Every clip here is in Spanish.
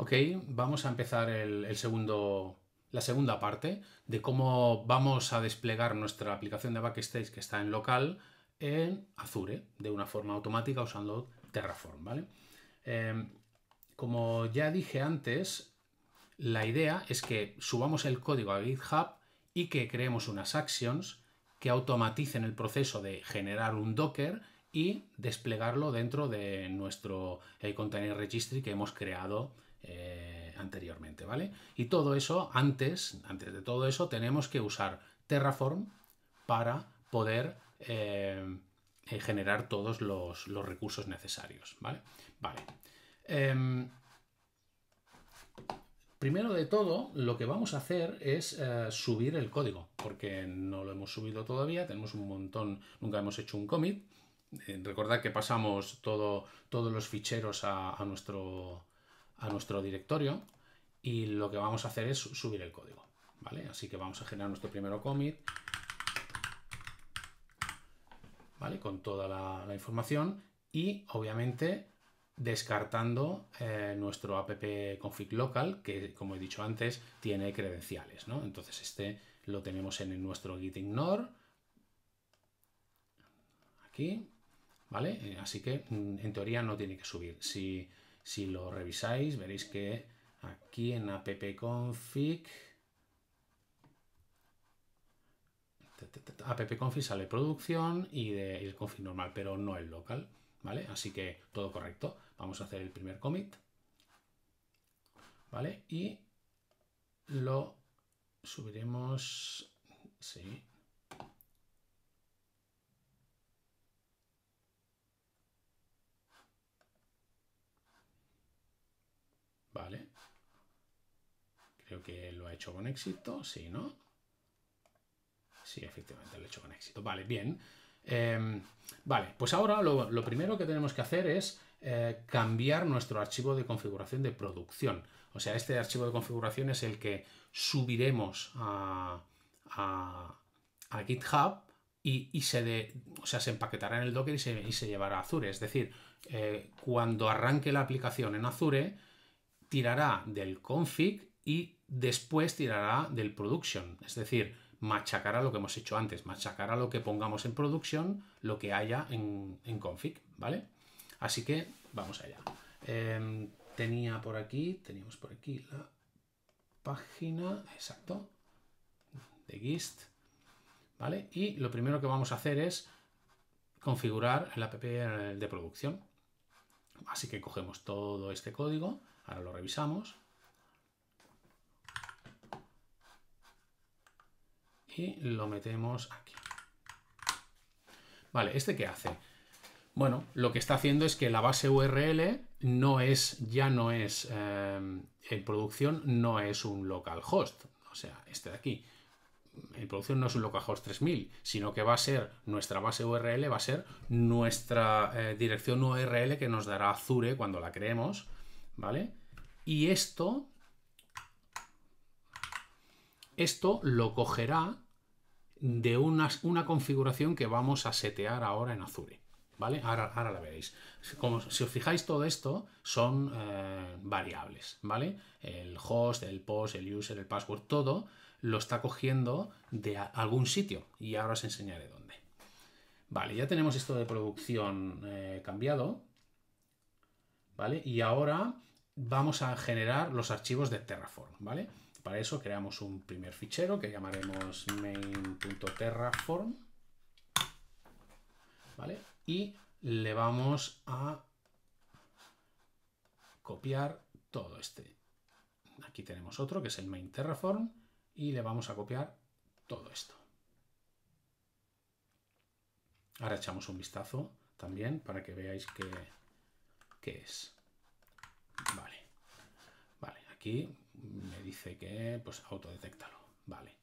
Ok, vamos a empezar el, segundo, la segunda parte de cómo vamos a desplegar nuestra aplicación de Backstage que está en local en Azure de una forma automática usando Terraform. Em, como ya dije antes, la idea es que subamos el código a GitHub y que creemos unas actions que automaticen el proceso de generar un Docker y desplegarlo dentro de nuestro container registry que hemos creado eh, anteriormente, ¿vale? Y todo eso, antes, antes de todo eso, tenemos que usar Terraform para poder eh, eh, generar todos los, recursos necesarios, ¿vale? Vale. Em, primero de todo, lo que vamos a hacer es subir el código, porque no lo hemos subido todavía, tenemos un montón, nunca hemos hecho un commit. recordad que pasamos todo, todos los ficheros a nuestro a nuestro directorio y lo que vamos a hacer es subir el código. ¿vale? Así que vamos a generar nuestro primero commit ¿vale? con toda la, información y obviamente descartando eh, nuestro app config local que como he dicho antes tiene credenciales ¿no? entonces este lo tenemos en nuestro gitignore, aquí vale eh, así que mm, en teoría no tiene que subir si si lo revisáis, veréis que aquí en appconfig config sale producción y, el config normal, pero no el local, ¿vale? Así que todo correcto. Vamos a hacer el primer commit, ¿vale? Y lo subiremos, sí, Vale. Creo que lo ha hecho con éxito, sí, ¿no? Sí, efectivamente lo ha hecho con éxito. Vale, bien. Em, vale, pues ahora lo, primero que tenemos que hacer es eh, cambiar nuestro archivo de configuración de producción. O sea, este archivo de configuración es el que subiremos a, GitHub y, se, sea, se empaquetará en el Docker y se, llevará a Azure. Es decir, eh, cuando arranque la aplicación en Azure, tirará del config y después tirará del production, es decir, machacará lo que hemos hecho antes, machacará lo que pongamos en production, lo que haya en, config, ¿vale? Así que vamos allá. Em, tenía por aquí, teníamos por aquí la página, exacto, de GIST, ¿vale? Y lo primero que vamos a hacer es configurar el app de producción. Así que cogemos todo este código, Ahora lo revisamos. Y lo metemos aquí. Vale, ¿este qué hace? Bueno, lo que está haciendo es que la base URL no es, ya no es, em, en producción no es un localhost, o sea, este de aquí. En producción no es un localhost 3000, sino que va a ser nuestra base URL, va a ser nuestra eh, dirección URL que nos dará Azure cuando la creemos, ¿vale? Y esto, esto lo cogerá de una, una configuración que vamos a setear ahora en Azure. ¿Vale? Ahora, la veréis. Como, si os fijáis, todo esto son eh, variables, ¿vale? El host, el post, el user, el password, todo lo está cogiendo de algún sitio y ahora os enseñaré dónde. Vale, ya tenemos esto de producción eh, cambiado, ¿vale? Y ahora vamos a generar los archivos de Terraform, ¿vale? Para eso creamos un primer fichero que llamaremos main.terraform, ¿vale? Y le vamos a copiar todo este. Aquí tenemos otro que es el main terraform y le vamos a copiar todo esto. Ahora echamos un vistazo también para que veáis qué es. Vale. Vale, aquí me dice que, pues, autodetéctalo. Vale.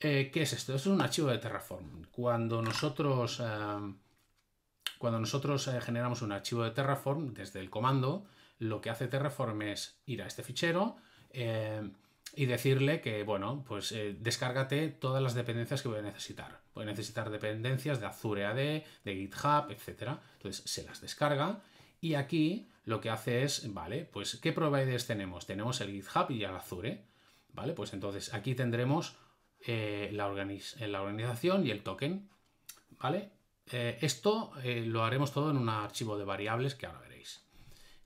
Eh, ¿Qué es esto? Esto es un archivo de Terraform. Cuando nosotros, eh, cuando nosotros eh, generamos un archivo de Terraform desde el comando, lo que hace Terraform es ir a este fichero y decirle que, bueno, pues descárgate todas las dependencias que voy a necesitar. Voy a necesitar dependencias de Azure AD, de GitHub, etc. Entonces se las descarga y aquí lo que hace es, vale, pues ¿qué providers tenemos? Tenemos el GitHub y el Azure, ¿vale? Pues entonces aquí tendremos eh, eh, la, organización y el token, ¿vale? Eh, esto lo haremos todo en un archivo de variables que ahora veréis.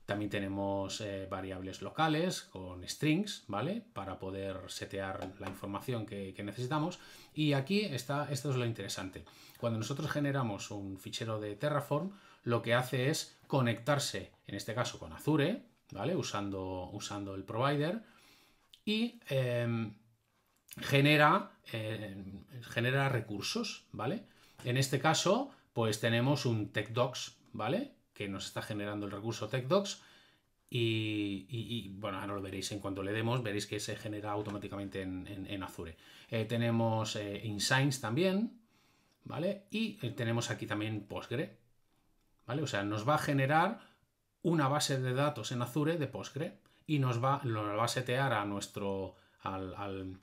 También tenemos variables locales con strings, ¿vale? Para poder setear la información que necesitamos. Y aquí está, esto es lo interesante. Cuando nosotros generamos un fichero de Terraform, lo que hace es conectarse, en este caso con Azure, ¿vale? Usando, usando el provider y em, genera, em, genera recursos, ¿vale? En este caso, pues tenemos un TechDocs, ¿vale? Que nos está generando el recurso TechDocs y, bueno, ahora lo veréis en cuanto le demos, veréis que se genera automáticamente en, Azure. Eh, tenemos eh, Insigns también, ¿vale? Y eh, tenemos aquí también Postgre, o sea, nos va a generar una base de datos en Azure de Postgre y nos va, a setear a nuestro, al,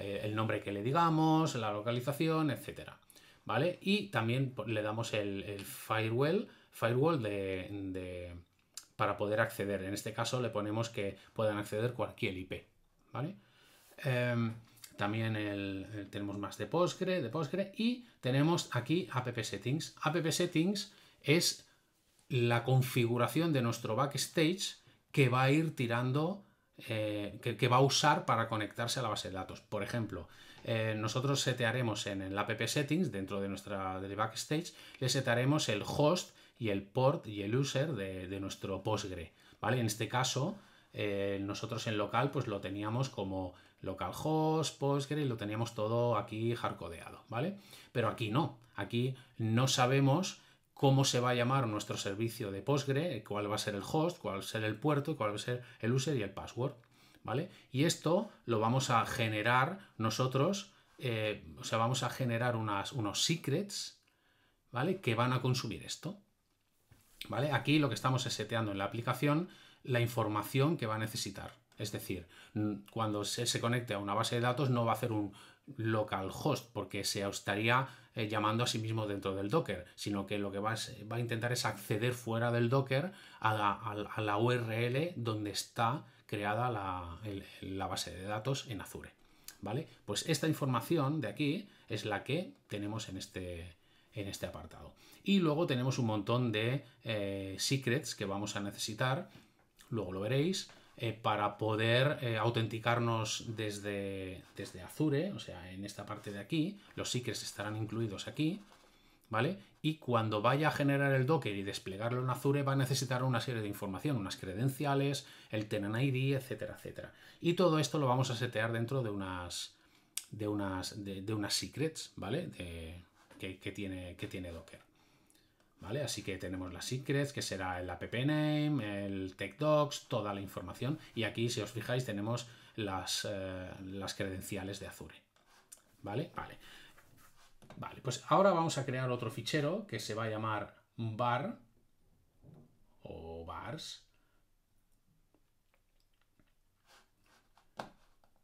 eh, el nombre que le digamos, la localización, etc. ¿Vale? Y también le damos el, firewall, firewall para poder acceder. En este caso le ponemos que puedan acceder cualquier IP. ¿Vale? Em, también el, tenemos más de Postgre, de Postgre y tenemos aquí App Settings. App Settings es la configuración de nuestro backstage que va a ir tirando, eh, que, va a usar para conectarse a la base de datos. Por ejemplo, eh, nosotros setearemos en, el app settings, dentro de nuestra backstage, le setaremos el host y el port y el user de, nuestro Postgre. ¿vale? En este caso, eh, nosotros en local pues lo teníamos como localhost, Postgres, lo teníamos todo aquí hardcodeado, ¿vale? Pero aquí no, aquí no sabemos cómo se va a llamar nuestro servicio de Postgre, cuál va a ser el host, cuál va a ser el puerto, cuál va a ser el user y el password, ¿vale? Y esto lo vamos a generar nosotros, eh, o sea, vamos a generar unos secrets, ¿vale? Que van a consumir esto, ¿vale? Aquí lo que estamos seteando en la aplicación la información que va a necesitar, es decir, cuando se, conecte a una base de datos no va a hacer un localhost porque se estaría eh, llamando a sí mismo dentro del Docker, sino que lo que va, a intentar es acceder fuera del Docker a la, URL donde está creada la, base de datos en Azure. ¿Vale? Pues esta información de aquí es la que tenemos en este, en este apartado. Y luego tenemos un montón de eh, secrets que vamos a necesitar, luego lo veréis, eh, para poder eh, autenticarnos desde, Azure, o sea, en esta parte de aquí, los secrets estarán incluidos aquí, ¿vale? Y cuando vaya a generar el Docker y desplegarlo en Azure va a necesitar una serie de información, unas credenciales, el tenant ID, etcétera, etcétera. Y todo esto lo vamos a setear dentro de unas, de unas, secrets, ¿vale? que, tiene, que tiene Docker. ¿Vale? Así que tenemos las secrets, que será el app el tech docs, toda la información. Y aquí, si os fijáis, tenemos las, eh, las credenciales de Azure. ¿Vale? Vale. Vale, pues ahora vamos a crear otro fichero que se va a llamar bar o bars.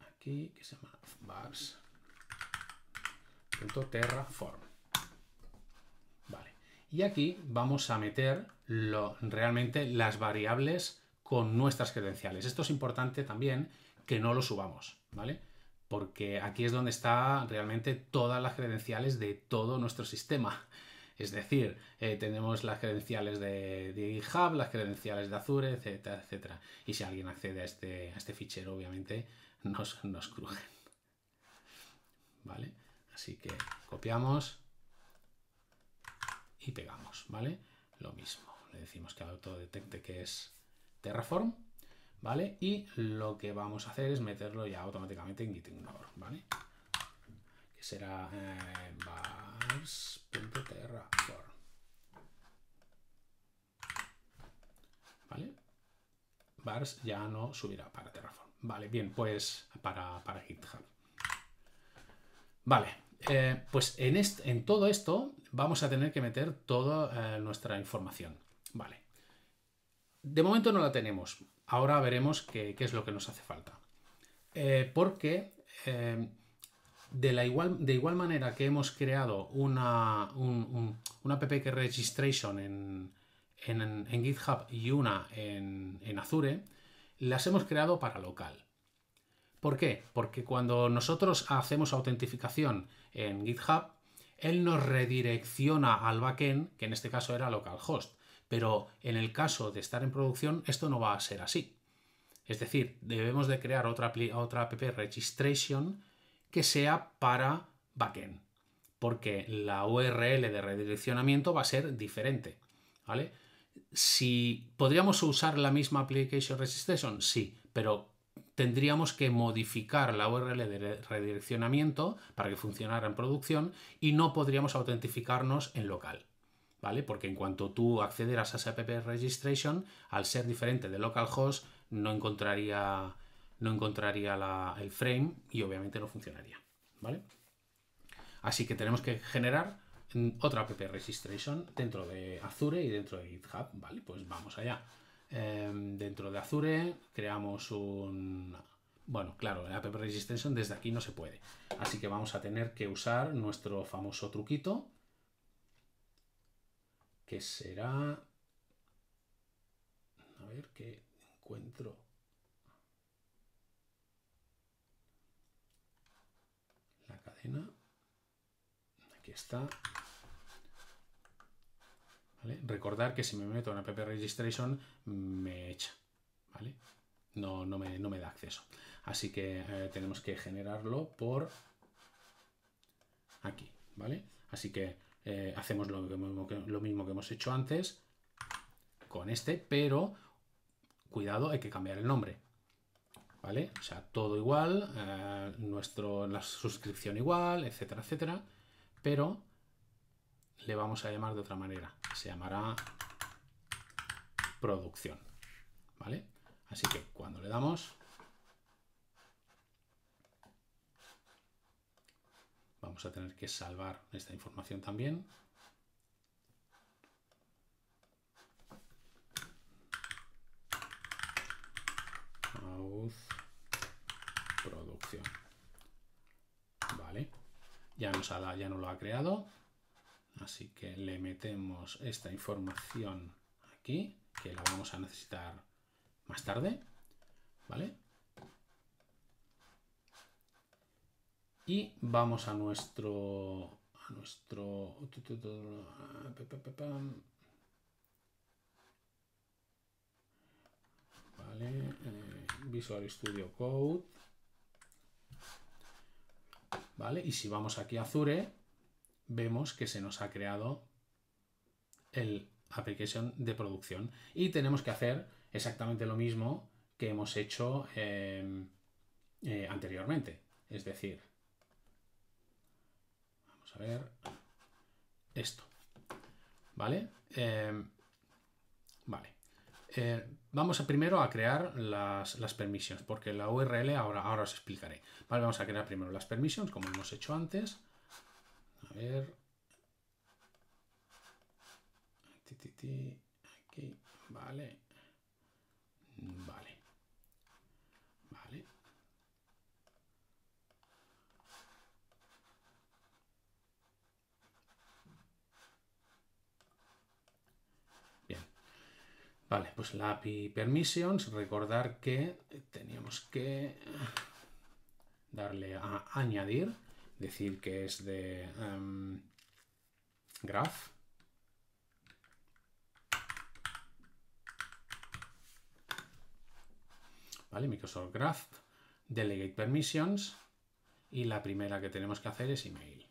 Aquí, que se llama bars.terraform. Y aquí vamos a meter realmente las variables con nuestras credenciales. Esto es importante también que no lo subamos, ¿vale? Porque aquí es donde está realmente todas las credenciales de todo nuestro sistema. Es decir, eh, tenemos las credenciales de, GitHub, las credenciales de Azure, etcétera, etcétera. Y si alguien accede a este, este fichero, obviamente nos, nos crujen. ¿Vale? Así que copiamos y pegamos, ¿vale? Lo mismo, le decimos que auto detecte que es Terraform, ¿vale? Y lo que vamos a hacer es meterlo ya automáticamente en Gitignore, ¿vale? Que será vars.terraform, eh, ¿Vale? Bars ya no subirá para Terraform. Vale, bien, pues para, para GitHub. Vale, eh, pues en, en todo esto vamos a tener que meter toda eh, nuestra información. Vale. De momento no la tenemos. Ahora veremos qué, es lo que nos hace falta. Eh, porque eh, de, la igual, de, igual, manera que hemos creado una, una app registration en, GitHub y una en, en Azure, las hemos creado para local. ¿Por qué? Porque cuando nosotros hacemos autentificación en GitHub, él nos redirecciona al backend, que en este caso era localhost. Pero en el caso de estar en producción, esto no va a ser así. Es decir, debemos de crear otra, otra app registration que sea para backend, porque la URL de redireccionamiento va a ser diferente. ¿vale? Si podríamos usar la misma application registration, sí, pero tendríamos que modificar la URL de redireccionamiento para que funcionara en producción y no podríamos autentificarnos en local. ¿Vale? Porque en cuanto tú accederas a esa app registration, al ser diferente de localhost, no encontraría, no encontraría la, el frame y obviamente no funcionaría, ¿vale? Así que tenemos que generar mm, otra app registration dentro de Azure y dentro de GitHub, ¿vale? Pues vamos allá. Em, dentro de Azure creamos un... Bueno, claro, la app registration desde aquí no se puede. Así que vamos a tener que usar nuestro famoso truquito, que será... A ver qué encuentro. La cadena. Aquí está. Recordar que si me meto en PP Registration me echa, ¿vale? No, no, me, da acceso. Así que eh, tenemos que generarlo por aquí, ¿vale? Así que eh, hacemos lo, lo mismo que hemos hecho antes con este, pero cuidado, hay que cambiar el nombre, ¿vale? O sea, todo igual, eh, nuestro, la suscripción igual, etcétera, etcétera, pero le vamos a llamar de otra manera. Se llamará producción. ¿Vale? Así que cuando le damos, vamos a tener que salvar esta información también. producción. Vale. Ya nos, ha, ya nos lo ha creado. Así que le metemos esta información aquí, que la vamos a necesitar más tarde, ¿vale? Y vamos a nuestro... A nuestro... Eh, Visual Studio Code. Vale, y si vamos aquí a Azure, vemos que se nos ha creado el application de producción y tenemos que hacer exactamente lo mismo que hemos hecho em, eh, anteriormente. Es decir, vamos a ver esto. ¿Vale? Em, vale. Eh, vamos primero a crear las, las, permissions, porque la URL ahora, ahora os explicaré. Vale, vamos a crear primero las permissions, como hemos hecho antes. Aquí, vale. Vale. Vale. Bien. Vale, pues la API Permissions, recordar que teníamos que darle a añadir decir que es de em, graph. ¿Vale? Microsoft Graph, Delegate Permissions y la primera que tenemos que hacer es email.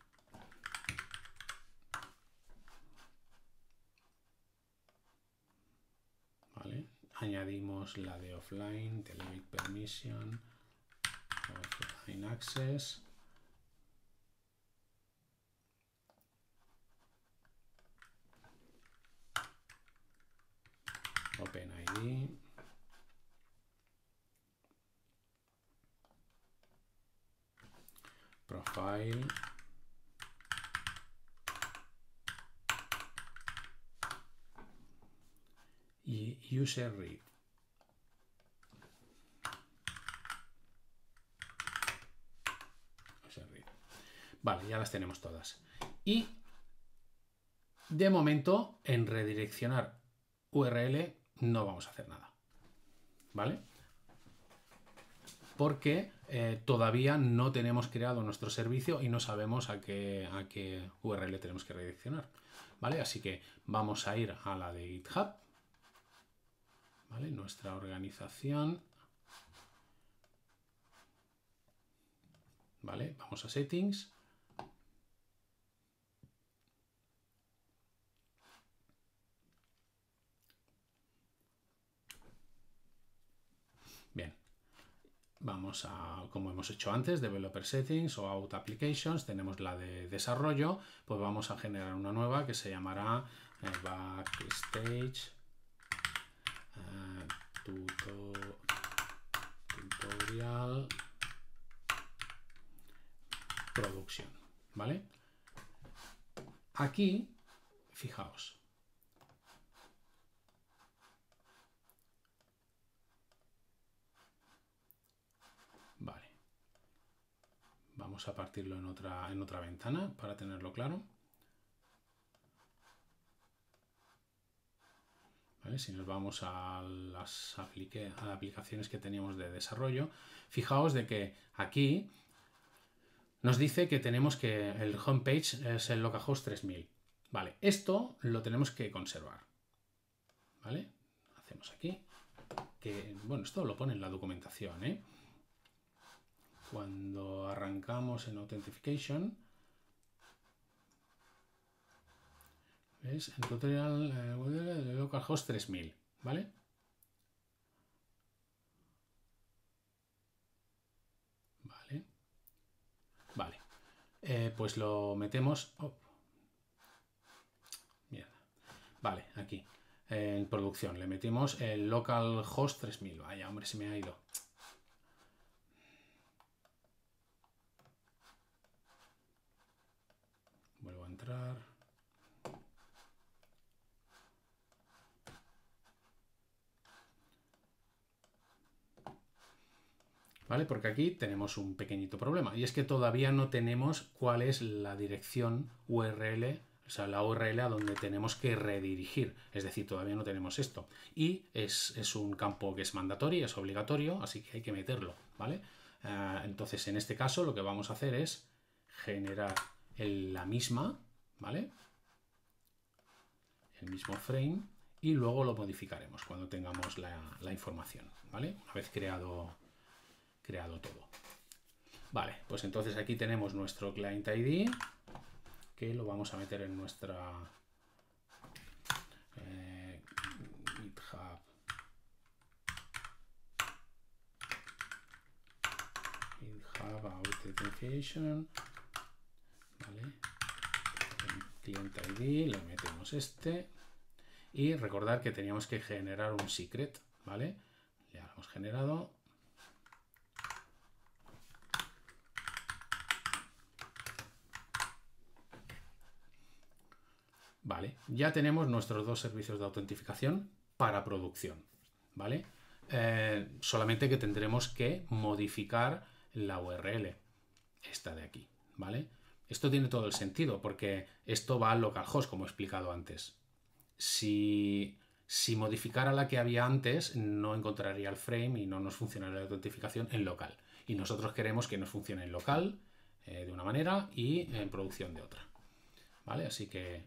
¿Vale? Añadimos la de offline, Delegate Permission, offline access Profile. Y user read. Vale, ya las tenemos todas. Y de momento, en redireccionar URL, no vamos a hacer nada. ¿Vale? Porque eh, todavía no tenemos creado nuestro servicio y no sabemos a qué, a qué URL tenemos que redireccionar. ¿Vale? Así que vamos a ir a la de GitHub. ¿Vale? Nuestra organización. ¿Vale? Vamos a settings. Vamos a, como hemos hecho antes, Developer Settings o Out Applications, tenemos la de desarrollo, pues vamos a generar una nueva que se llamará eh, Backstage eh, Tutorial Producción, ¿vale? Aquí, fijaos, Vamos a partirlo en otra, en otra ventana para tenerlo claro. Si nos vamos a las, aplicaciones que teníamos de desarrollo, fijaos de que aquí nos dice que tenemos que el homepage es el localhost 3000. Vale, esto lo tenemos que conservar. ¿Vale? Hacemos aquí. Que, bueno, esto lo pone en la documentación, ¿eh? Cuando arrancamos en Authentication, ¿ves? En tutorial eh, localhost 3000, ¿vale? Vale. Vale. Eh, pues lo metemos... Mierda. Vale, aquí. En producción le metimos el localhost 3000. Vaya, hombre, se me ha ido. ¿Vale? Porque aquí tenemos un pequeñito problema y es que todavía no tenemos cuál es la dirección URL, o sea, la URL a donde tenemos que redirigir. Es decir, todavía no tenemos esto. Y es, un campo que es mandatorio, es obligatorio, así que hay que meterlo, ¿vale? Ah, entonces, en este caso, lo que vamos a hacer es generar la misma ¿vale? El mismo frame y luego lo modificaremos cuando tengamos la, información, ¿vale? Una vez creado, creado todo. Vale, pues entonces aquí tenemos nuestro client ID que lo vamos a meter en nuestra eh, GitHub. GitHub Authentication, ¿vale? le metemos este. Y recordar que teníamos que generar un secret, ¿vale? Ya hemos generado. Vale, ya tenemos nuestros dos servicios de autentificación para producción, ¿vale? Eh, solamente que tendremos que modificar la URL, esta de aquí, ¿vale? Esto tiene todo el sentido, porque esto va al localhost, como he explicado antes. Si, modificara la que había antes, no encontraría el frame y no nos funcionaría la autentificación en local. Y nosotros queremos que nos funcione en local eh, de una manera y en producción de otra. ¿Vale? Así que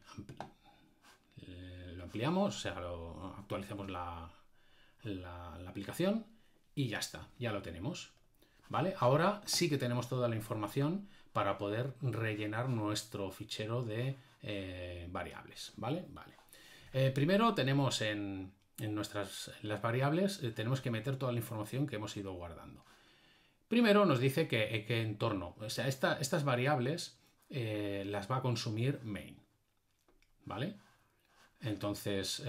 eh, lo ampliamos, o sea, actualizamos la, la aplicación y ya está, ya lo tenemos. ¿Vale? Ahora sí que tenemos toda la información para poder rellenar nuestro fichero de eh, variables, ¿vale? Vale. Eh, primero tenemos en, nuestras las variables, eh, tenemos que meter toda la información que hemos ido guardando. Primero nos dice que, entorno, o sea, estas variables las va a consumir main, ¿vale? Entonces,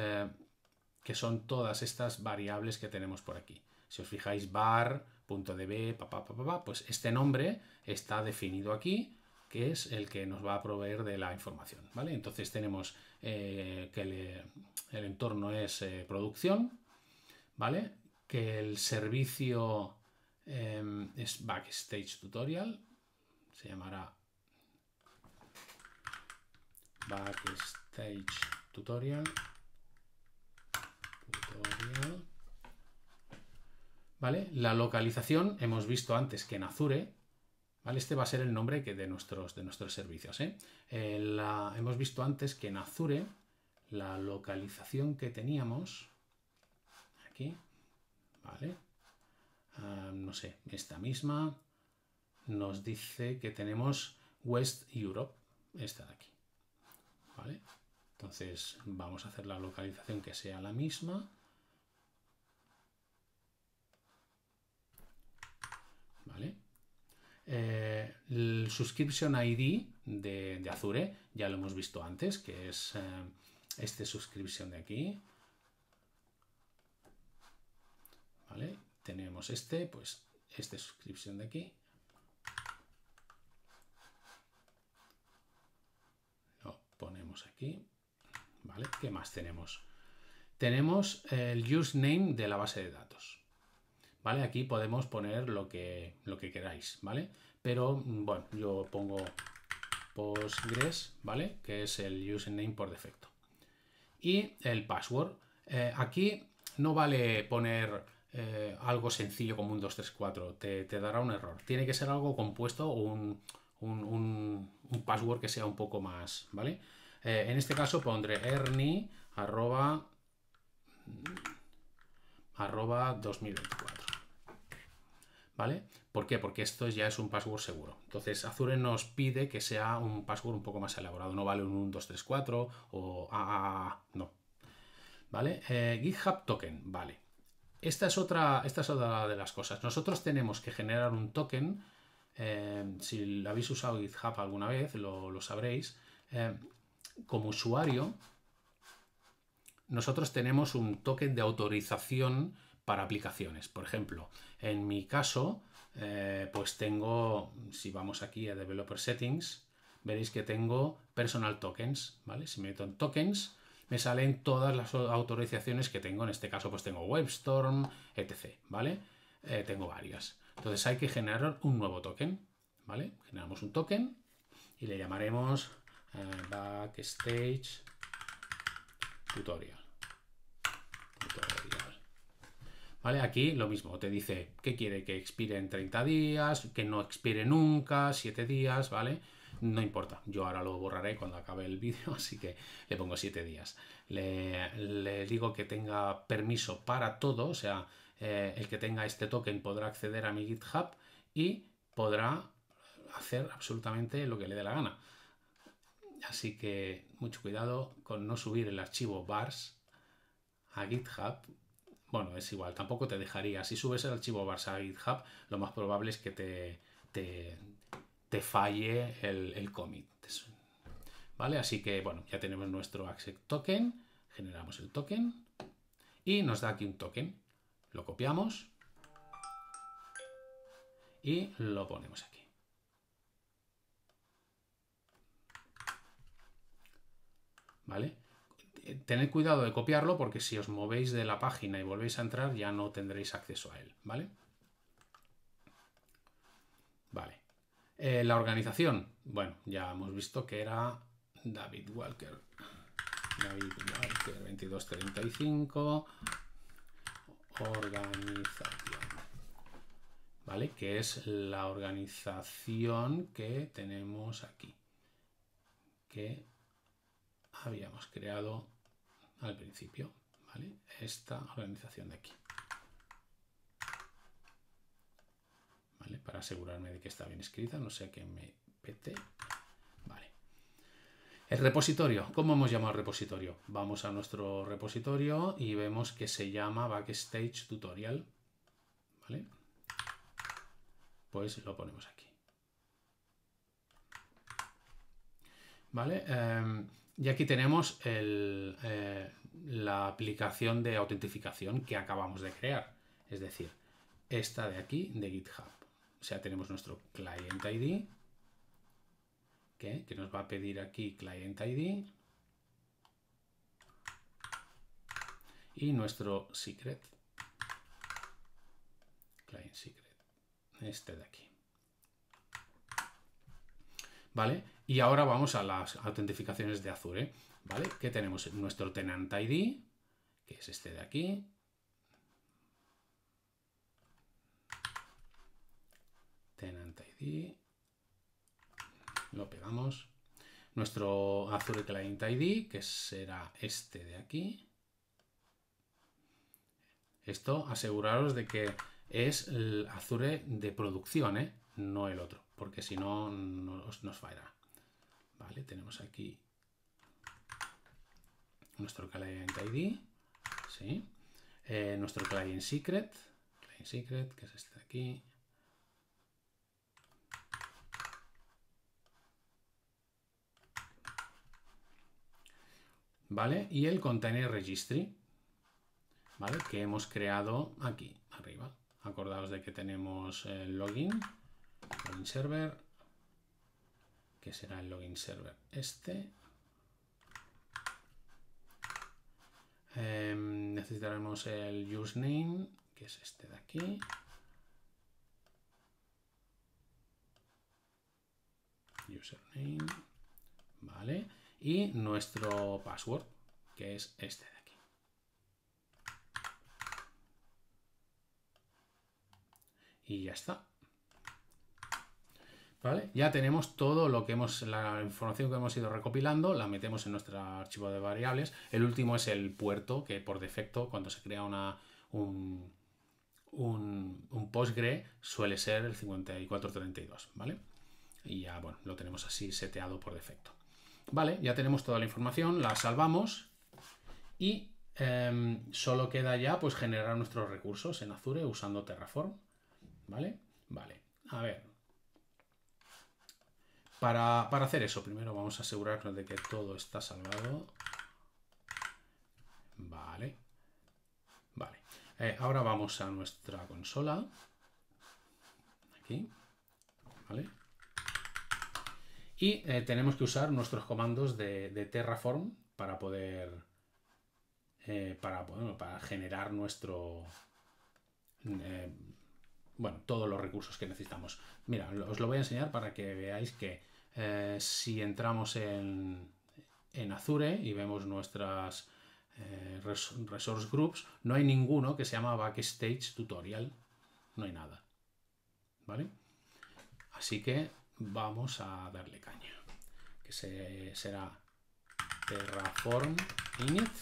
que son todas estas variables que tenemos por aquí. Si os fijáis, bar, punto papá, papá, pues este nombre está definido aquí, que es el que nos va a proveer de la información. ¿vale? Entonces tenemos eh, que el entorno es eh, producción, ¿vale? que el servicio em, es backstage tutorial, se llamará backstage tutorial, tutorial. ¿Vale? La localización, hemos visto antes que en Azure este va a ser el nombre que de, nuestros, de nuestros servicios. ¿eh? Eh, la, hemos visto antes que en Azure la localización que teníamos aquí, ¿vale? Ah, no sé, esta misma nos dice que tenemos West Europe, esta de aquí, ¿vale? Entonces vamos a hacer la localización que sea la misma. ¿Vale? Eh, el Subscription ID de, Azure, ya lo hemos visto antes, que es eh, este Subscription de aquí. Tenemos este, pues este Subscription de aquí. Lo ponemos aquí. ¿Vale? ¿Qué más tenemos? Tenemos el username de la base de datos. Aquí podemos poner lo que, lo que queráis, ¿vale? Pero, mm, bueno, yo pongo Postgres, ¿vale? Que es el username por defecto. Y el password. Eh, aquí no vale poner eh, algo sencillo como un 234, te, dará un error. Tiene que ser algo compuesto o un, password que sea un poco más, ¿vale? Eh, en este caso pondré ernie arroba, mm, arroba 2020. ¿Por qué? Porque esto ya es un password seguro. Entonces, Azure nos pide que sea un password un poco más elaborado. No vale un 1234 o A. no. ¿Vale? Eh, GitHub token, vale. Esta es, otra, esta es de las cosas. Nosotros tenemos que generar un token. Eh, si habéis usado GitHub alguna vez, lo, sabréis. Eh, como usuario, nosotros tenemos un token de autorización para aplicaciones. Por ejemplo, en mi caso, eh, pues tengo, si vamos aquí a Developer Settings, veréis que tengo Personal Tokens, ¿vale? Si me meto en Tokens, me salen todas las autorizaciones que tengo. En este caso, pues tengo WebStorm, etc., ¿vale? Eh, tengo varias. Entonces hay que generar un nuevo token, ¿vale? Generamos un token y le llamaremos eh, Backstage Tutorial. ¿Vale? Aquí lo mismo, te dice que quiere que expire en 30 días, que no expire nunca, 7 días, ¿vale? No importa, yo ahora lo borraré cuando acabe el vídeo, así que le pongo 7 días. Le, digo que tenga permiso para todo, o sea, eh, el que tenga este token podrá acceder a mi GitHub y podrá hacer absolutamente lo que le dé la gana. Así que mucho cuidado con no subir el archivo bars a GitHub bueno, es igual, tampoco te dejaría. Si subes el archivo Barça a GitHub, lo más probable es que te, te, te falle el, el commit. ¿Vale? Así que, bueno, ya tenemos nuestro accept token, generamos el token y nos da aquí un token. Lo copiamos y lo ponemos aquí. ¿Vale? tened cuidado de copiarlo porque si os movéis de la página y volvéis a entrar ya no tendréis acceso a él, ¿vale? Vale. Eh, la organización, bueno, ya hemos visto que era David Walker. David Walker 2235. Organización. ¿Vale? Que es la organización que tenemos aquí. Que habíamos creado al principio, ¿vale? Esta organización de aquí. ¿Vale? Para asegurarme de que está bien escrita, no sé que me pete. Vale. El repositorio. ¿Cómo hemos llamado el repositorio? Vamos a nuestro repositorio y vemos que se llama Backstage Tutorial. ¿Vale? Pues lo ponemos aquí. ¿Vale? Em, y aquí tenemos eh, la aplicación de autentificación que acabamos de crear, es decir, esta de aquí de GitHub. O sea, tenemos nuestro client ID, que, que nos va a pedir aquí client ID, y nuestro secret, client secret, este de aquí. ¿Vale? Y ahora vamos a las autentificaciones de Azure, ¿eh? ¿vale? Que tenemos nuestro tenant ID, que es este de aquí. Tenant ID. Lo pegamos. Nuestro Azure Client ID, que será este de aquí. Esto aseguraros de que es el Azure de producción, ¿eh? no el otro, porque si no nos, nos fallará. Tenemos aquí nuestro client ID, eh, nuestro client secret, client secret, que es este de aquí. ¿Vale? Y el container registry, Que hemos creado aquí, arriba. Acordaos de que tenemos el login, login server, que será el login server este. Em, necesitaremos el username, que es este de aquí. Username, vale. Y nuestro password, que es este de aquí. Y ya está. ¿Vale? Ya tenemos todo lo que hemos, la información que hemos ido recopilando, la metemos en nuestro archivo de variables. El último es el puerto, que por defecto cuando se crea una, un, un, un, Postgre suele ser el 5432, ¿vale? Y ya, bueno, lo tenemos así seteado por defecto. Vale, ya tenemos toda la información, la salvamos y em, solo queda ya pues generar nuestros recursos en Azure usando Terraform, ¿vale? Vale, a ver, para, hacer eso, primero vamos a asegurarnos de que todo está salvado. Vale. Vale. Eh, ahora vamos a nuestra consola. Aquí. Vale. Y eh, tenemos que usar nuestros comandos de, Terraform para poder... Eh, para, para generar nuestro... bueno, todos los recursos que necesitamos. Mira, os lo voy a enseñar para que veáis que eh, si entramos en, Azure y vemos nuestras eh, resource groups, no hay ninguno que se llama Backstage Tutorial. No hay nada. ¿Vale? Así que vamos a darle caña. Que será Terraform init.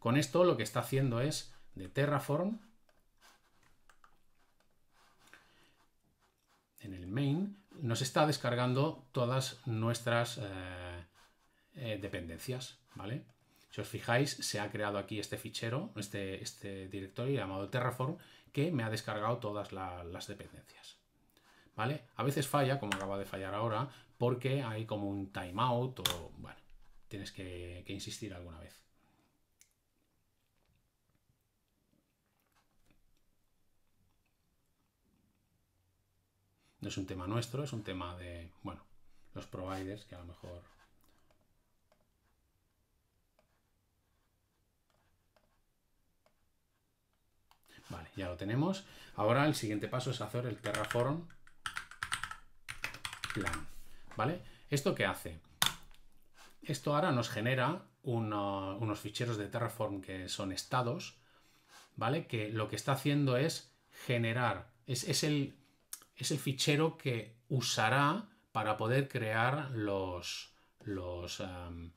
Con esto lo que está haciendo es de Terraform en el main nos está descargando todas nuestras eh, eh, dependencias, ¿vale? Si os fijáis, se ha creado aquí este fichero, este, este directorio llamado Terraform, que me ha descargado todas las dependencias. ¿Vale? A veces falla, como acaba de fallar ahora, porque hay como un timeout o, bueno, tienes que insistir alguna vez. No es un tema nuestro, es un tema de, bueno, los providers que a lo mejor... Vale, ya lo tenemos. Ahora el siguiente paso es hacer el Terraform plan. ¿Vale? ¿Esto qué hace? Esto ahora nos genera unos ficheros de Terraform que son estados, ¿vale? Que lo que está haciendo es generar, es el es el fichero que usará para poder crear los, los, em,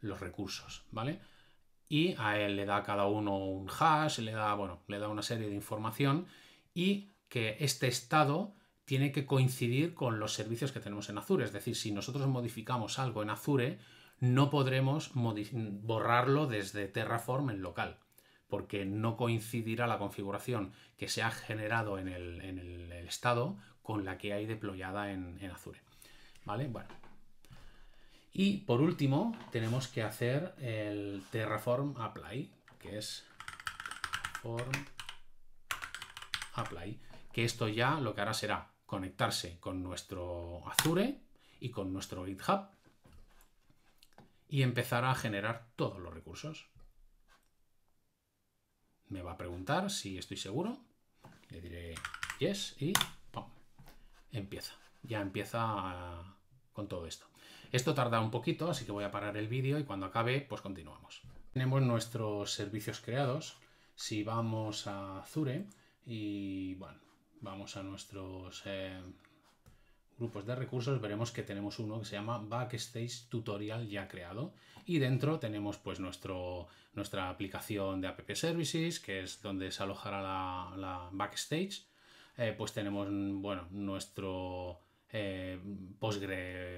los recursos, ¿vale? Y a él le da cada uno un hash, le da, bueno, le da una serie de información y que este estado tiene que coincidir con los servicios que tenemos en Azure. Es decir, si nosotros modificamos algo en Azure, no podremos borrarlo desde Terraform en local porque no coincidirá la configuración que se ha generado en el, estado con la que hay deployada en, Azure. ¿Vale? Y por último, tenemos que hacer el Terraform Apply, que es Terraform Apply, que esto ya lo que hará será conectarse con nuestro Azure y con nuestro GitHub y empezar a generar todos los recursos. Me va a preguntar si estoy seguro. Le diré yes y empieza. Ya empieza ah, con todo esto. Esto tarda un poquito, así que voy a parar el vídeo y cuando acabe, pues continuamos. Tenemos nuestros servicios creados. Si vamos a Azure y, bueno, vamos a nuestros, eh, grupos de recursos, veremos que tenemos uno que se llama Backstage Tutorial ya creado y dentro tenemos pues nuestro, nuestra aplicación de App Services, que es donde se alojará la, Backstage. Eh, pues tenemos, bueno, nuestro eh,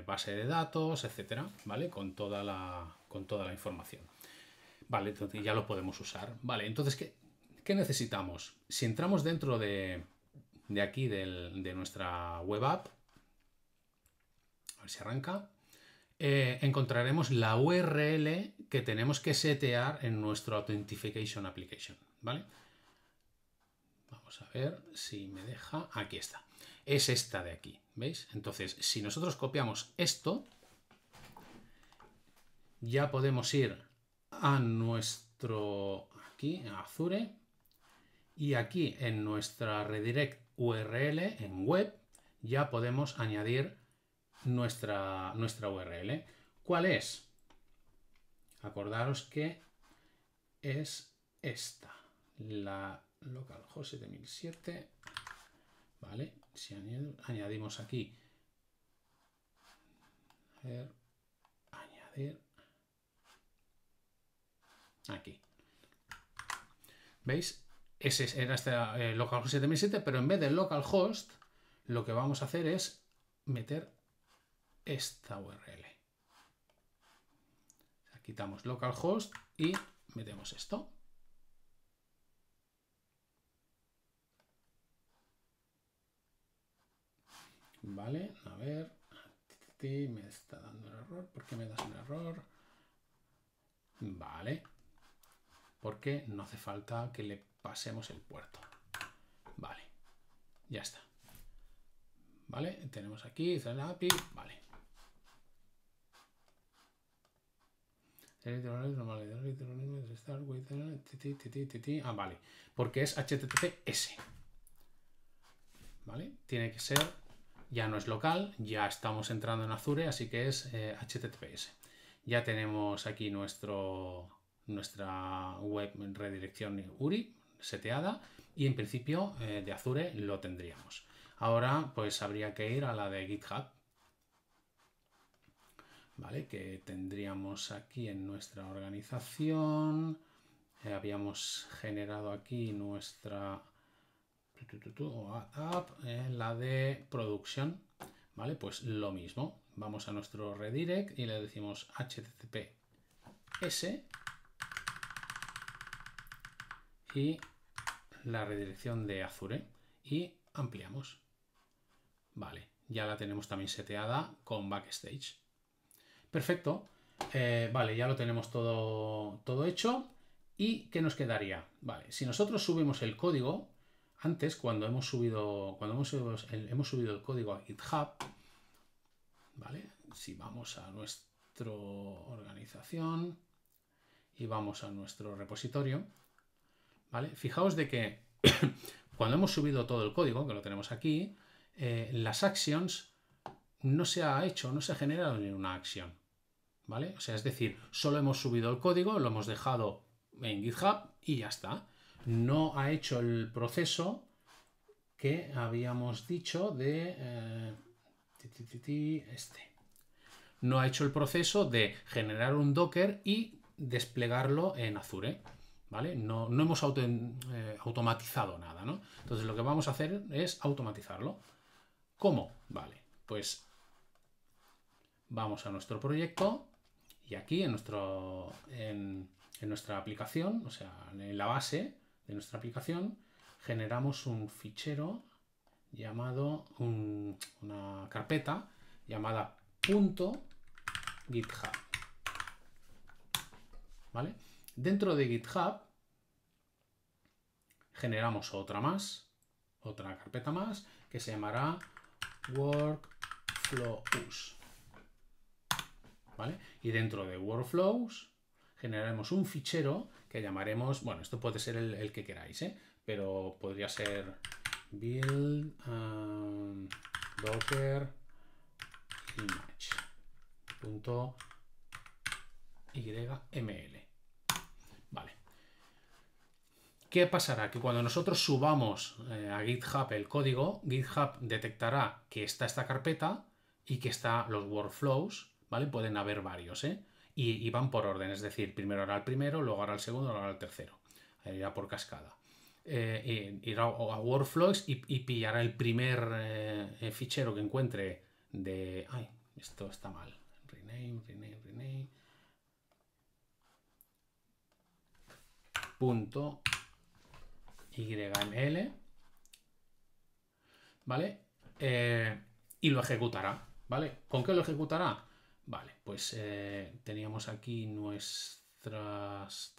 base de datos, etcétera, ¿vale? Con toda la, con toda la información. Vale, entonces ya lo podemos usar. Vale, entonces, ¿qué, qué necesitamos? Si entramos dentro de, de aquí del, de nuestra web app, se arranca, eh, encontraremos la URL que tenemos que setear en nuestro Authentication Application, ¿vale? Vamos a ver si me deja. Aquí está. Es esta de aquí, ¿veis? Entonces, si nosotros copiamos esto, ya podemos ir a nuestro, aquí, Azure, y aquí en nuestra redirect URL, en web, ya podemos añadir nuestra, nuestra URL. ¿Cuál es? Acordaros que es esta, la localhost 7007. ¿Vale? Si añadimos aquí, a ver, añadir, aquí. ¿Veis? Ese era este eh, localhost 7007, pero en vez de localhost, lo que vamos a hacer es meter esta URL. Quitamos localhost y metemos esto. Vale, a ver, me está dando el error. ¿Por qué me das un error? Vale, porque no hace falta que le pasemos el puerto. Vale, ya está. Vale, tenemos aquí, el API, vale. Ah, vale. Porque es HTTPS. ¿Vale? Tiene que ser, ya no es local, ya estamos entrando en Azure, así que es HTTPS. Eh, ya tenemos aquí nuestro, nuestra web redirección URI seteada y en principio eh, de Azure lo tendríamos. Ahora pues habría que ir a la de GitHub ¿vale? que tendríamos aquí en nuestra organización. Eh, habíamos generado aquí nuestra eh, la de producción. ¿Vale? Pues lo mismo. Vamos a nuestro redirect y le decimos https y la redirección de Azure y ampliamos. Vale, ya la tenemos también seteada con Backstage. Perfecto. Eh, vale, ya lo tenemos todo, hecho. ¿Y qué nos quedaría? Vale, si nosotros subimos el código, antes cuando hemos subido, cuando hemos, subido el código a GitHub, ¿vale? Si vamos a nuestra organización y vamos a nuestro repositorio, ¿vale? Fijaos de que cuando hemos subido todo el código, que lo tenemos aquí, eh, las actions no se ha hecho, no se ha generado ninguna acción. ¿Vale? O sea, es decir, solo hemos subido el código, lo hemos dejado en GitHub y ya está. No ha hecho el proceso que habíamos dicho de... Eh, este. No ha hecho el proceso de generar un Docker y desplegarlo en Azure. ¿Vale? No, no hemos eh, automatizado nada, ¿no? Entonces lo que vamos a hacer es automatizarlo. ¿Cómo? Vale, pues Vamos a nuestro proyecto y aquí en, nuestro, en, nuestra aplicación, o sea, en la base de nuestra aplicación, generamos un fichero llamado, una carpeta llamada .github. ¿Vale? Dentro de GitHub generamos otra más, otra carpeta más, que se llamará workflows. Y dentro de workflows generaremos un fichero que llamaremos, bueno, esto puede ser el, que queráis, ¿eh? pero podría ser build um, image.yml. Vale. ¿Qué pasará? Que cuando nosotros subamos eh, a GitHub el código, GitHub detectará que está esta carpeta y que está los workflows Pueden haber varios, ¿eh? Y, van por orden, es decir, primero hará el primero, luego hará el segundo, luego hará el tercero. Eh, irá por cascada. Eh, irá a, Workflows y, pillará el primer fichero que encuentre de... Ay, esto está mal. Rename, rename, rename. Punto YML. ¿Vale? y lo ejecutará. ¿Vale? ¿Con qué lo ejecutará? Vale, pues eh, teníamos aquí nuestras...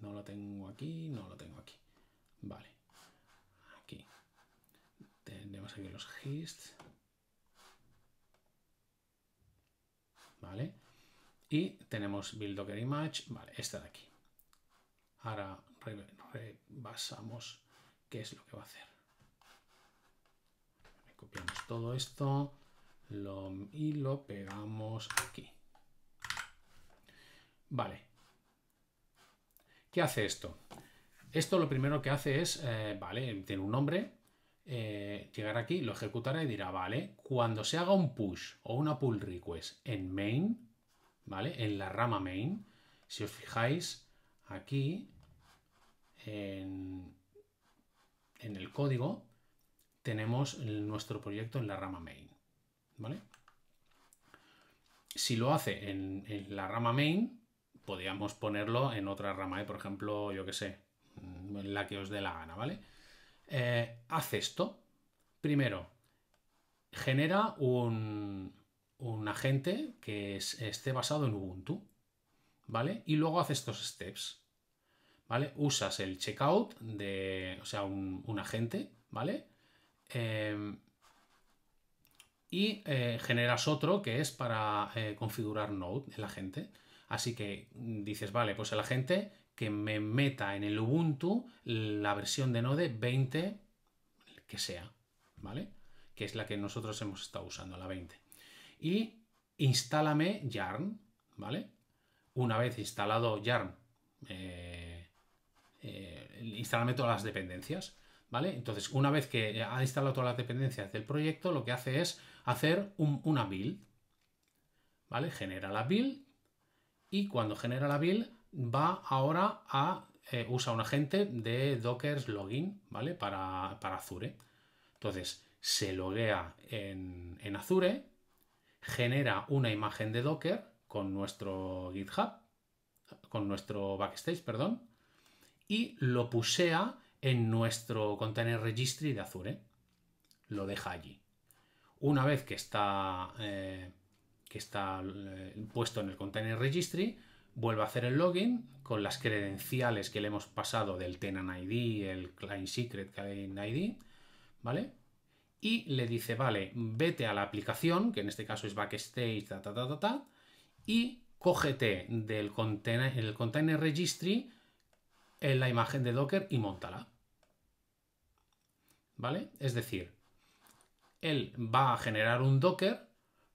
No lo tengo aquí, no lo tengo aquí. Vale. Aquí. Tenemos aquí los gist, Vale. Y tenemos build docker image. Vale, esta de aquí. Ahora rebasamos qué es lo que va a hacer. Copiamos todo esto y lo pegamos aquí. Vale. ¿Qué hace esto? Esto lo primero que hace es, eh, vale, tiene un nombre, llegará eh, llegar aquí, lo ejecutará y dirá, vale, cuando se haga un push o una pull request en main, ¿vale? En la rama main, si os fijáis aquí en, en el código, tenemos nuestro proyecto en la rama main. ¿vale? Si lo hace en, la rama main, podríamos ponerlo en otra rama, ¿eh? por ejemplo, yo que sé, mm, la que os dé la gana, ¿vale? Eh, haz esto. Primero, genera un, un agente que esté basado en Ubuntu, ¿vale? Y luego hace estos steps, ¿vale? Usas el checkout de, o sea, un, un agente, ¿vale? Em, y eh, generas otro que es para eh, configurar Node, el agente. Así que dices, vale, pues el agente que me meta en el Ubuntu la versión de Node 20, que sea, ¿vale? Que es la que nosotros hemos estado usando, la 20. Y instálame Yarn, ¿vale? Una vez instalado Yarn, eh, instálame todas las dependencias, ¿vale? Entonces, una vez que ha instalado todas las dependencias del proyecto, lo que hace es hacer una build. ¿Vale? Genera la build y cuando genera la build va ahora a usar eh, usa un agente de Docker's login, ¿vale? Para, para Azure. Entonces, se loguea en, en, Azure, genera una imagen de Docker con nuestro GitHub, con nuestro backstage, perdón, y lo pusea en nuestro container registry de Azure. Lo deja allí una vez que está, eh, que está eh, puesto en el container registry, vuelve a hacer el login con las credenciales que le hemos pasado del tenant ID, el client secret client ID, ¿vale? Y le dice, vale, vete a la aplicación, que en este caso es backstage, ta, ta, y cógete del container, el container registry eh, la imagen de Docker y montala. ¿Vale? Es decir, él va a generar un Docker,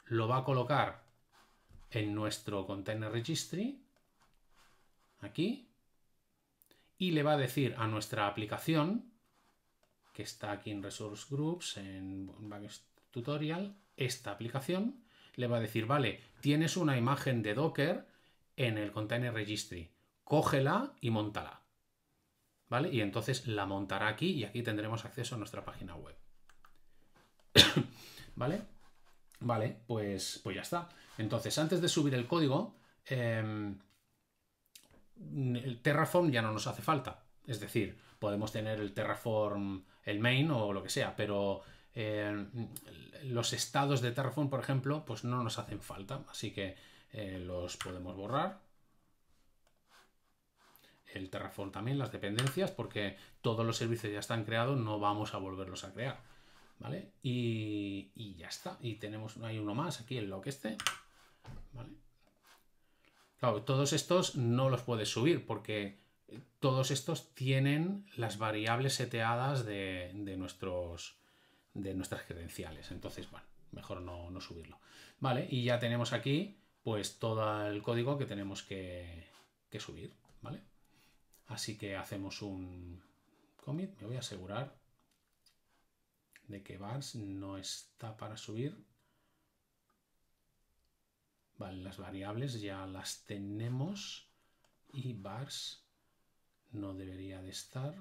lo va a colocar en nuestro container registry, aquí, y le va a decir a nuestra aplicación, que está aquí en Resource Groups, en Tutorial, esta aplicación, le va a decir, vale, tienes una imagen de Docker en el container registry, cógela y montala. ¿Vale? Y entonces la montará aquí y aquí tendremos acceso a nuestra página web. ¿Vale? Vale, pues, pues ya está. Entonces, antes de subir el código, em, el Terraform ya no nos hace falta. Es decir, podemos tener el Terraform, el main o lo que sea, pero em, los estados de Terraform, por ejemplo, pues no nos hacen falta. Así que eh, los podemos borrar. El Terraform también, las dependencias, porque todos los servicios ya están creados, no vamos a volverlos a crear. Y, ya está. Y tenemos, hay uno más aquí, el lock este, ¿vale? Claro, todos estos no los puedes subir porque eh, todos estos tienen las variables seteadas de, nuestros, de nuestras credenciales. Entonces, bueno, mejor no, subirlo. Vale, y ya tenemos aquí pues todo el código que tenemos que, que subir, ¿vale? Así que hacemos un commit, me voy a asegurar de que bars no está para subir. Vale, las variables ya las tenemos y Bars no debería de estar.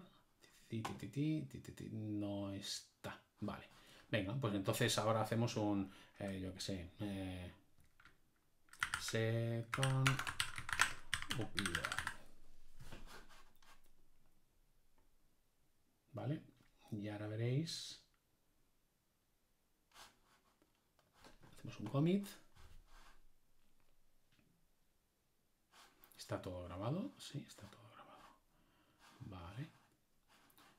No está. Vale. Venga, pues entonces ahora hacemos un, eh, yo qué sé, eh, Vale, y ahora veréis Hacemos un commit. ¿Está todo grabado? Sí, está todo grabado. Vale.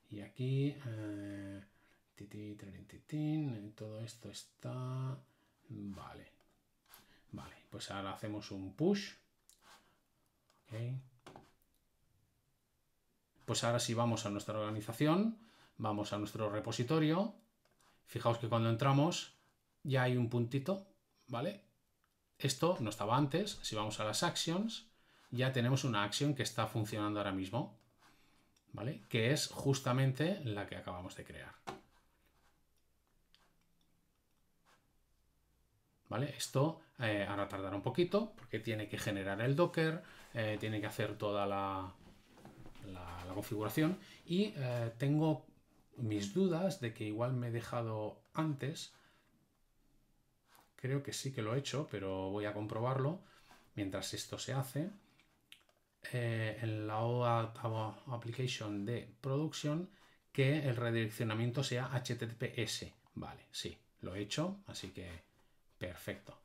Y aquí, eh, todo esto está... Vale. Vale, pues ahora hacemos un push. Pues ahora si vamos a nuestra organización, vamos a nuestro repositorio. Fijaos que cuando entramos ya hay un puntito, ¿vale? Esto no estaba antes, si vamos a las actions, ya tenemos una acción que está funcionando ahora mismo, ¿vale? Que es justamente la que acabamos de crear. ¿Vale? Esto eh, ahora tardará un poquito porque tiene que generar el Docker, eh, tiene que hacer toda la, configuración y eh, tengo mis dudas de que igual me he dejado antes Creo que sí que lo he hecho, pero voy a comprobarlo mientras esto se hace. Eh, en la OA Application de Production, que el redireccionamiento sea HTTPS. Vale, sí, lo he hecho, así que perfecto.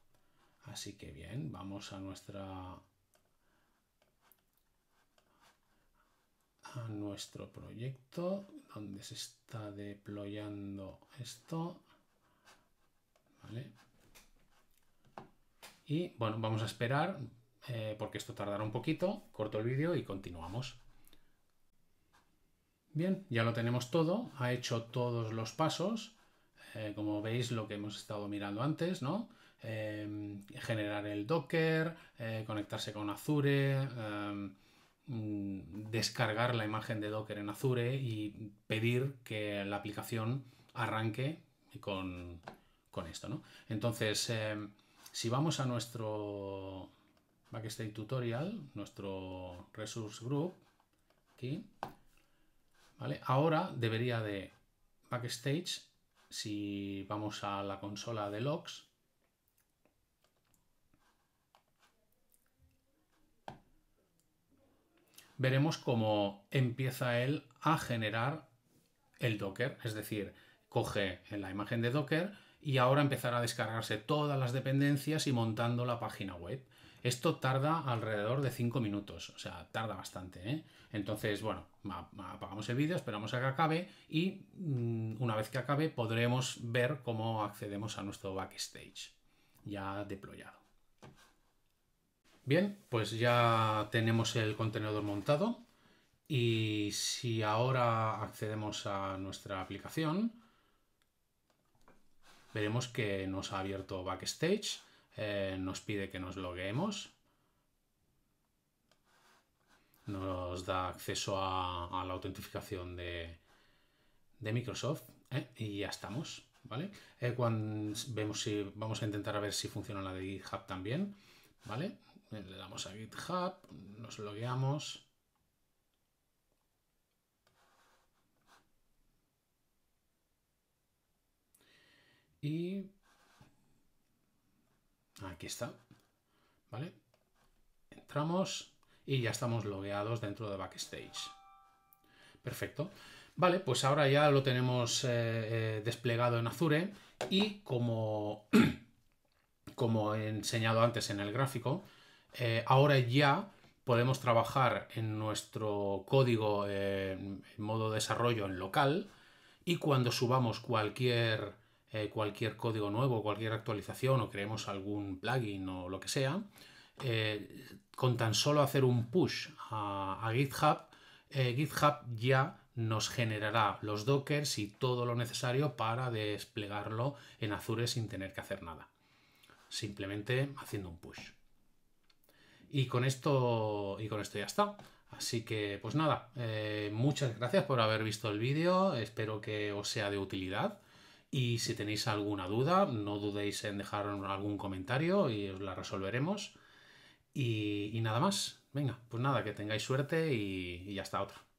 Así que bien, vamos a nuestra a nuestro proyecto donde se está deployando esto. Vale. Y bueno, vamos a esperar eh, porque esto tardará un poquito, corto el vídeo y continuamos. Bien, ya lo tenemos todo, ha hecho todos los pasos, eh, como veis lo que hemos estado mirando antes, ¿no? Eh, generar el Docker, conectarse con Azure, mm, descargar la imagen de Docker en Azure y pedir que la aplicación arranque con, con esto, ¿no? Entonces, si vamos a nuestro Backstage Tutorial, nuestro Resource Group, aquí, Ahora debería de Backstage, si vamos a la consola de logs, veremos cómo empieza él a generar el Docker, es decir, coge la imagen de Docker, y ahora empezar a descargarse todas las dependencias y montando la página web. Esto tarda alrededor de 5 minutos, o sea, tarda bastante. ¿eh? Entonces, bueno, apagamos el vídeo, esperamos a que acabe y mm, una vez que acabe podremos ver cómo accedemos a nuestro backstage ya deployado. Bien, pues ya tenemos el contenedor montado y si ahora accedemos a nuestra aplicación, veremos que nos ha abierto backstage, eh, nos pide que nos logueemos, nos da acceso a, la autentificación de, Microsoft eh, y ya estamos. ¿Vale? Eh, cuando vemos si vamos a intentar a ver si funciona la de GitHub también. ¿Vale? Le damos a GitHub, nos logueamos. Y aquí está, ¿vale? Entramos y ya estamos logueados dentro de Backstage. Perfecto. Vale, pues ahora ya lo tenemos eh, eh, desplegado en Azure y como, como he enseñado antes en el gráfico, eh, ahora ya podemos trabajar en nuestro código en modo desarrollo en local y cuando subamos cualquier eh, cualquier código nuevo, cualquier actualización o creemos algún plugin o lo que sea, eh, con tan solo hacer un push a, GitHub, eh, GitHub ya nos generará los dockers y todo lo necesario para desplegarlo en Azure sin tener que hacer nada. Simplemente haciendo un push. Y con esto, y con esto ya está. Así que, pues nada, muchas gracias por haber visto el vídeo. Espero que os sea de utilidad. Y si tenéis alguna duda, no dudéis en dejar algún comentario y os la resolveremos. Y, nada más. Venga, pues nada, que tengáis suerte y, y hasta otra.